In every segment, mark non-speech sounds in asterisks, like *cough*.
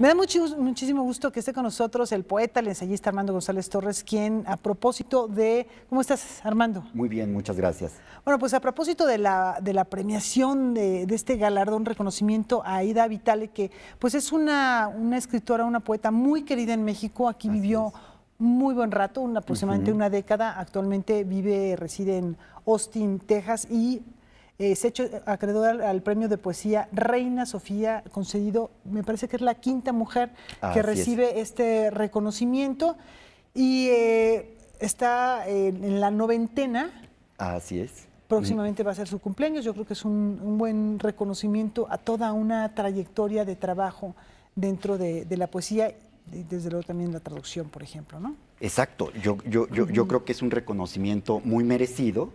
Me da muchísimo gusto que esté con nosotros el poeta, el ensayista Armando González Torres, quien a propósito de... ¿Cómo estás, Armando? Muy bien, muchas gracias. Bueno, pues a propósito de la, premiación de, este galardón, reconocimiento a Ida Vitale, que pues es una, escritora, una poeta muy querida en México, aquí vivió... muy buen rato, aproximadamente una década. Actualmente vive, reside en Austin, Texas y eh, se ha hecho acreedor al, premio de poesía Reina Sofía, concedido, me parece que es la quinta mujer que recibe este reconocimiento y eh, está eh, en la noventena. Así es. Próximamente va a ser su cumpleaños. Yo creo que es un, buen reconocimiento a toda una trayectoria de trabajo dentro de, la poesía y desde luego también la traducción, por ejemplo, ¿no? Exacto. Yo, yo, yo, yo creo que es un reconocimiento muy merecido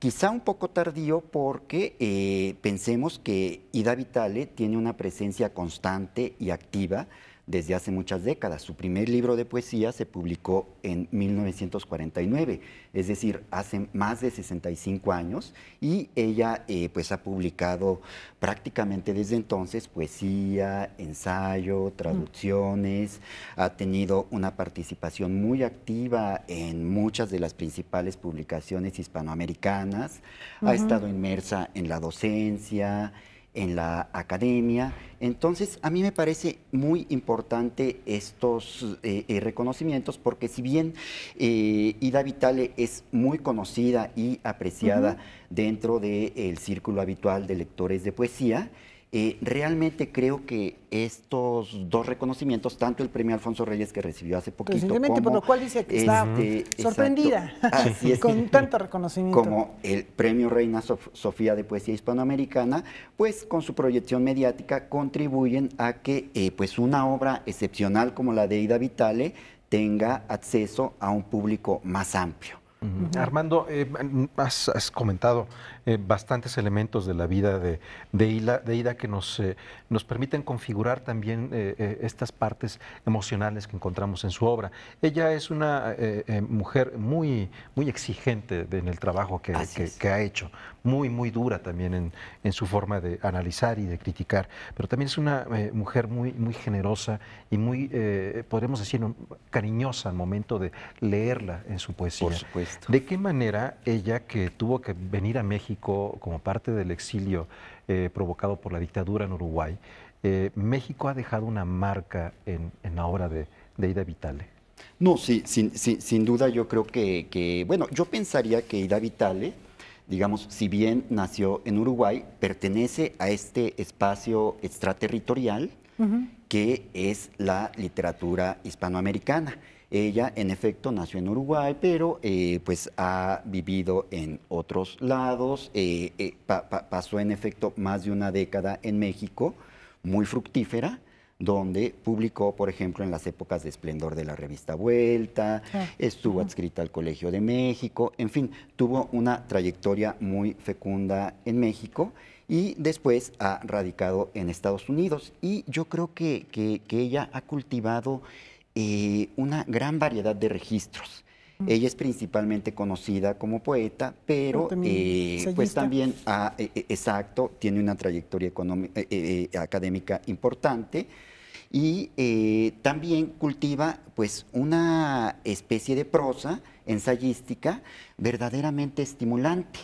Quizá un poco tardío porque eh, pensemos que Ida Vitale tiene una presencia constante y activa desde hace muchas décadas. Su primer libro de poesía se publicó en 1949, es decir, hace más de 65 años, y ella eh, pues ha publicado prácticamente desde entonces poesía, ensayo, mm. traducciones, ha tenido una participación muy activa en muchas de las principales publicaciones hispanoamericanas, ha estado inmersa en la docencia, en la academia. Entonces, a mí me parece muy importante estos eh, eh, reconocimientos porque si bien eh, Ida Vitale es muy conocida y apreciada dentro del círculo habitual de lectores de poesía, eh, realmente creo que estos dos reconocimientos, tanto el premio Alfonso Reyes que recibió hace poquito, como, por lo cual dice que está este, sorprendida es, *laughs* con tanto reconocimiento, como el premio Reina Sofía de poesía hispanoamericana, pues con su proyección mediática contribuyen a que eh, pues una obra excepcional como la de Ida Vitale tenga acceso a un público más amplio. Armando, eh, has comentado eh, bastantes elementos de la vida de, de, de Ida que nos, eh, nos permiten configurar también eh, estas partes emocionales que encontramos en su obra. Ella es una mujer muy, muy exigente en el trabajo que, que, ha hecho, muy, muy dura también en, en, su forma de analizar y de criticar, pero también es una mujer muy, muy generosa y muy, podríamos decir, cariñosa al momento de leerla en su poesía. Por supuesto. ¿De qué manera ella que tuvo que venir a México, como parte del exilio eh, provocado por la dictadura en Uruguay, eh, México ha dejado una marca en, la obra de, Ida Vitale. No, sí, sin, duda yo creo que, bueno, yo pensaría que Ida Vitale, digamos, si bien nació en Uruguay, pertenece a este espacio extraterritorial que es la literatura hispanoamericana. Ella, en efecto, nació en Uruguay, pero eh, pues ha vivido en otros lados, eh, eh, pasó en efecto más de una década en México, muy fructífera donde publicó, por ejemplo, en las épocas de esplendor de la revista Vuelta, ah, estuvo adscrita al Colegio de México, en fin, tuvo una trayectoria muy fecunda en México y después ha radicado en Estados Unidos. Y yo creo que, que ella ha cultivado eh, una gran variedad de registros. Mm. Ella es principalmente conocida como poeta, pero, también eh, pues también, ah, e, e, exacto, tiene una trayectoria eh, académica importante y también cultiva pues una especie de prosa ensayística verdaderamente estimulante.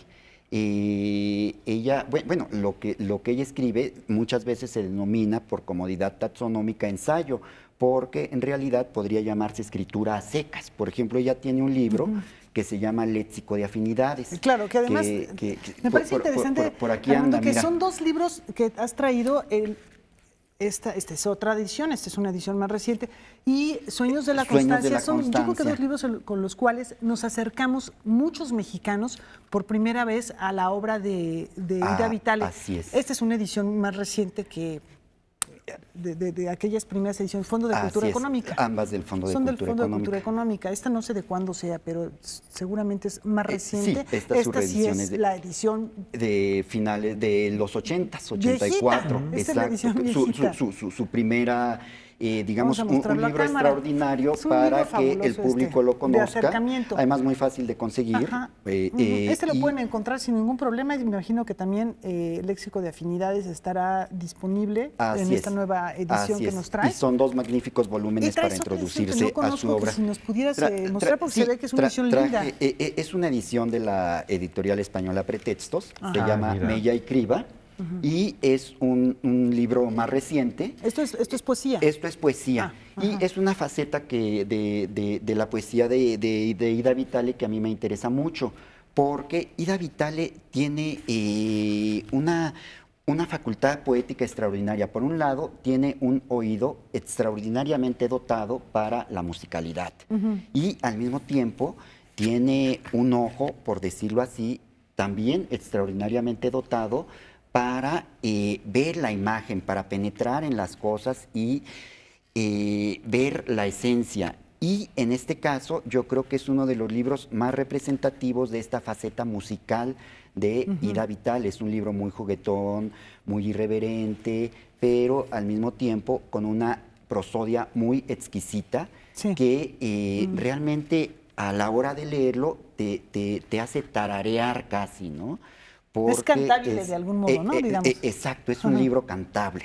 Y ella, bueno, lo que, lo que ella escribe muchas veces se denomina por comodidad taxonómica ensayo, porque en realidad podría llamarse escritura a secas. Por ejemplo, ella tiene un libro que se llama Léxico de Afinidades. Eh, claro, que además me parece interesante aquí que son dos libros que has traído, el, esta, esta, es otra edición, esta es una edición más reciente. Y Sueños de la, Constancia, son, dos libros con los cuales nos acercamos muchos mexicanos por primera vez a la obra de, de Ida ah, Así es. Esta es una edición más reciente que de, aquellas primeras ediciones, Fondo de Cultura Económica. Ambas del Fondo de Cultura Económica. del Cultura Económica. Esta no sé de cuándo sea, pero seguramente es más eh, reciente. sí, esta, sí es la edición... De finales de los 80, 84. Su, su, primera... Eh, digamos, un, libro extraordinario para que el este, público lo conozca. Además, muy fácil de conseguir. Eh, eh, este lo pueden encontrar sin ningún problema. y Me imagino que también el léxico de afinidades estará disponible en esta nueva edición que nos trae. Y son dos magníficos volúmenes para introducirse a su obra. si nos pudieras eh, mostrar, porque se ve que es una edición linda. Eh, eh, es una edición de la editorial española Pretextos, se llama ah, Mella y Criba. Y es un, libro más reciente. Esto es, esto es poesía. Esto es poesía. Ah, y es una faceta que de, la poesía de, Ida Vitale que a mí me interesa mucho, porque Ida Vitale tiene una, una facultad poética extraordinaria. Por un lado, tiene un oído extraordinariamente dotado para la musicalidad y al mismo tiempo tiene un ojo, por decirlo así, también extraordinariamente dotado para eh, ver la imagen, para penetrar en las cosas y eh, ver la esencia. Y en este caso yo creo que es uno de los libros más representativos de esta faceta musical de Ida Vital. Es un libro muy juguetón, muy irreverente, pero al mismo tiempo con una prosodia muy exquisita que eh, mm. realmente a la hora de leerlo te, te, te hace tararear casi, ¿no? es cantable de algún modo, eh, ¿no? Eh, exacto, es un libro cantable.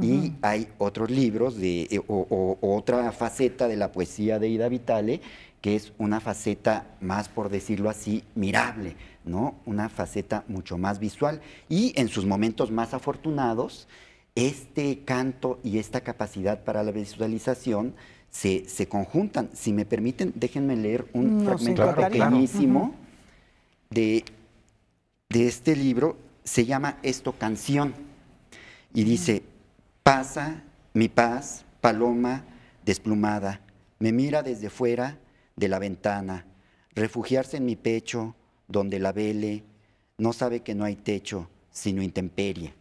Y hay otros libros de, eh, o, otra faceta de la poesía de Ida Vitale, que es una faceta más, por decirlo así, mirable, ¿no? Una faceta mucho más visual. Y en sus momentos más afortunados, este canto y esta capacidad para la visualización se, conjuntan. Si me permiten, déjenme leer un fragmento pequeñísimo De, de este libro. Se llama Esto Canción. Y dice, Pasa mi paz, paloma desplumada, me mira desde fuera de la ventana, refugiarse en mi pecho, donde la vele, no sabe que no hay techo, sino intemperie.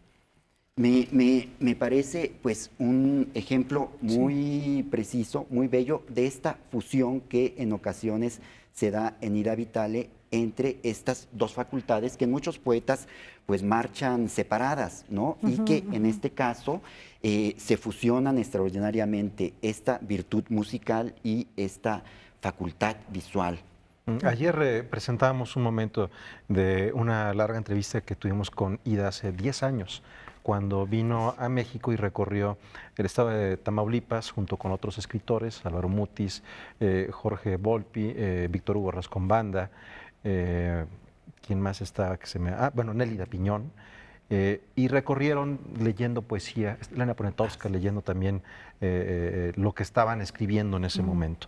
Me, me, me parece pues un ejemplo muy preciso, muy bello de esta fusión que en ocasiones se da en Ida Vitale entre estas dos facultades que muchos poetas pues marchan separadas, ¿no? y que en este caso eh, se fusionan extraordinariamente esta virtud musical y esta facultad visual. Mm, ayer eh, presentábamos un momento de una larga entrevista que tuvimos con Ida hace 10 años, cuando vino a México y recorrió el estado de Tamaulipas junto con otros escritores, Álvaro Mutis, eh, Jorge Volpi, Víctor Hugo Rascón Banda, eh, ¿quién más está? que se me... Ah, bueno, Nelly Dapiñón Piñón. Eh, y recorrieron leyendo poesía, Elena Poniatowska leyendo también eh, lo que estaban escribiendo en ese momento.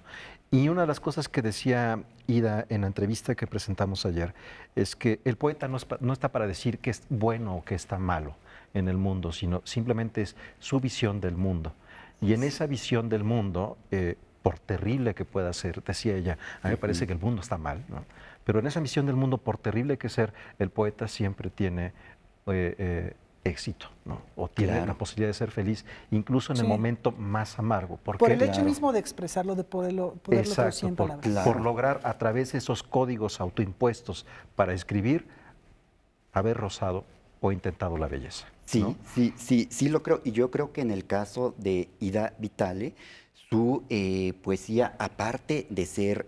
Y una de las cosas que decía Ida en la entrevista que presentamos ayer es que el poeta no, está para decir que es bueno o que está malo en el mundo, sino simplemente es su visión del mundo. Y en esa visión del mundo, por terrible que pueda ser, decía ella, a mí me parece que el mundo está mal, ¿no? Pero en esa misión del mundo, por terrible que sea, el poeta siempre tiene eh, eh, éxito, ¿no? O tiene la posibilidad de ser feliz, incluso en el momento más amargo. Porque, por el hecho mismo de expresarlo, de poderlo, poderlo por, por lograr a través de esos códigos autoimpuestos para escribir, haber rozado o intentado la belleza. Sí, sí, sí, sí lo creo. Y yo creo que en el caso de Ida Vitale, su eh, poesía, aparte de ser,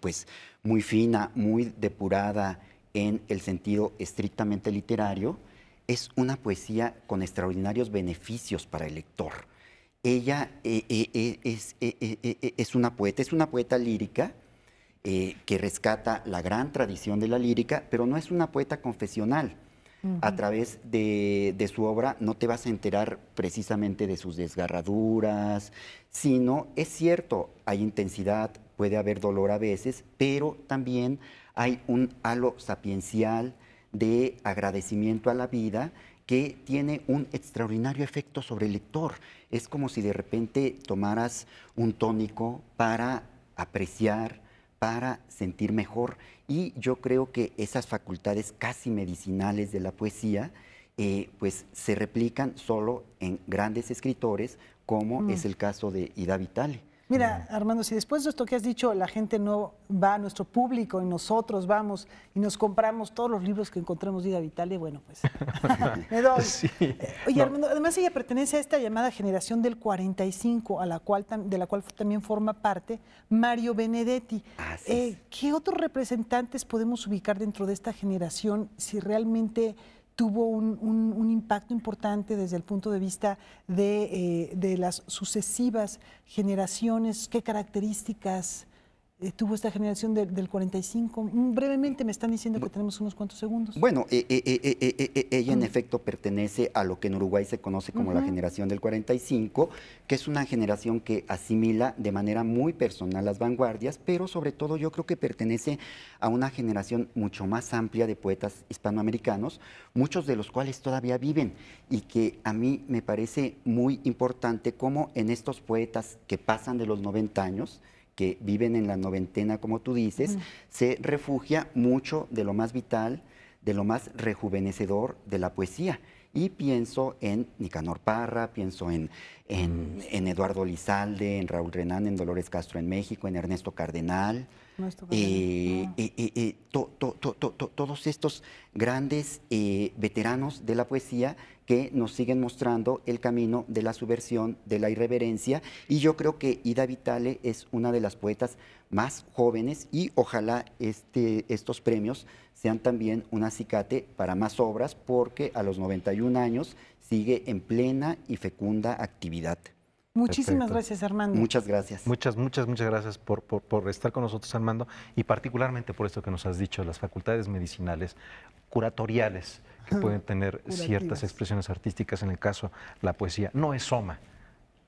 pues, muy fina, muy depurada en el sentido estrictamente literario, es una poesía con extraordinarios beneficios para el lector. Ella eh, eh, eh, es, una poeta, es una poeta lírica que rescata la gran tradición de la lírica, pero no es una poeta confesional a través de, de, su obra no te vas a enterar precisamente de sus desgarraduras, sino es cierto, hay intensidad, puede haber dolor a veces, pero también hay un halo sapiencial de agradecimiento a la vida que tiene un extraordinario efecto sobre el lector. Es como si de repente tomaras un tónico para apreciar, para sentir mejor. Y yo creo que esas facultades casi medicinales de la poesía, eh, pues se replican solo en grandes escritores, como es mm. el caso de Ida Vitale. Mira, Armando, si después de esto que has dicho, la gente no va, a nuestro público y nosotros vamos y nos compramos todos los libros que encontremos de Ida y bueno, pues *laughs* me eh, Oye, Armando, además ella pertenece a esta llamada generación del 45, a la cual, de la cual también forma parte Mario Benedetti. Eh, ¿Qué otros representantes podemos ubicar dentro de esta generación si realmente tuvo un, un, impacto importante desde el punto de vista de, eh, de las sucesivas generaciones, qué características tuvo esta generación del 45. Mm, brevemente me están diciendo que tenemos unos cuantos segundos. Bueno, eh, eh, eh, ella en mm. efecto pertenece a lo que en Uruguay se conoce como la generación del 45, que es una generación que asimila de manera muy personal las vanguardias, pero sobre todo yo creo que pertenece a una generación mucho más amplia de poetas hispanoamericanos, muchos de los cuales todavía viven y que a mí me parece muy importante cómo en estos poetas que pasan de los 90 años, que viven en la noventena, como tú dices, se refugia mucho de lo más vital, de lo más rejuvenecedor de la poesía y pienso en Nicanor Parra, pienso en, en, Eduardo Lizalde, en Raúl Renán, en Dolores Castro en México, en Ernesto Cardenal. todos estos grandes eh, veteranos de la poesía que nos siguen mostrando el camino de la subversión, de la irreverencia. Y yo creo que Ida Vitale es una de las poetas más jóvenes y ojalá este, estos premios sean también un acicate para más obras porque a los 91 años sigue en plena y fecunda actividad. Muchísimas gracias, Armando. Muchas gracias. Muchas, muchas, muchas gracias por, estar con nosotros, Armando, y particularmente por esto que nos has dicho, las facultades medicinales, curatoriales, que pueden tener ciertas expresiones artísticas, en el caso la poesía, no es soma.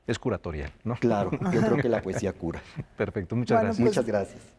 Es curatorial, ¿no? Claro, yo creo que la *laughs* poesía cura. Perfecto, muchas gracias. muchas gracias.